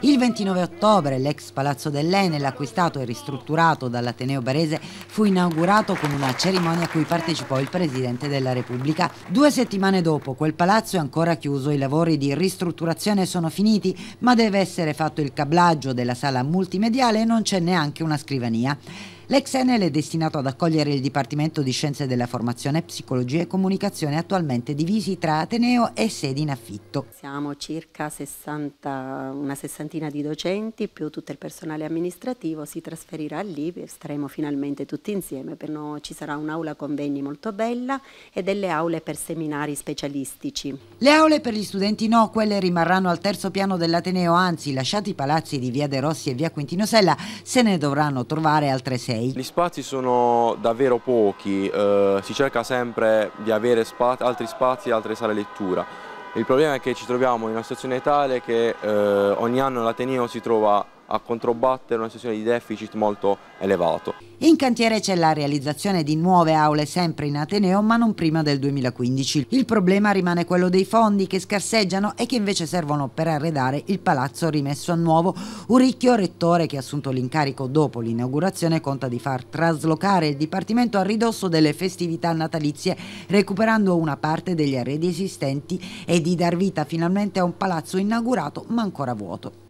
Il 29 ottobre l'ex palazzo dell'Enel, acquistato e ristrutturato dall'Ateneo Barese, fu inaugurato con una cerimonia a cui partecipò il Presidente della Repubblica. Due settimane dopo, quel palazzo è ancora chiuso, i lavori di ristrutturazione sono finiti, ma deve essere fatto il cablaggio della sala multimediale e non c'è neanche una scrivania. L'ex Enel è destinato ad accogliere il Dipartimento di Scienze della Formazione, Psicologia e Comunicazione attualmente divisi tra Ateneo e sedi in affitto. Siamo circa 60, una sessantina di docenti più tutto il personale amministrativo si trasferirà lì, staremo finalmente tutti insieme, no, ci sarà un'aula convegni molto bella e delle aule per seminari specialistici. Le aule per gli studenti no, quelle rimarranno al terzo piano dell'Ateneo, anzi lasciati i palazzi di Via De Rossi e Via Quintino Sella se ne dovranno trovare altre sedi musei. Gli spazi sono davvero pochi, eh, si cerca sempre di avere spazi, altri spazi e altre sale lettura. Il problema è che ci troviamo in una situazione tale che eh, ogni anno l'Ateneo si trova a controbattere una situazione di deficit molto elevato. In cantiere c'è la realizzazione di nuove aule sempre in Ateneo ma non prima del 2015. Il problema rimane quello dei fondi che scarseggiano e che invece servono per arredare il palazzo rimesso a nuovo. Un ricchio rettore che ha assunto l'incarico dopo l'inaugurazione, conta di far traslocare il dipartimento a ridosso delle festività natalizie recuperando una parte degli arredi esistenti e di dar vita finalmente a un palazzo inaugurato ma ancora vuoto.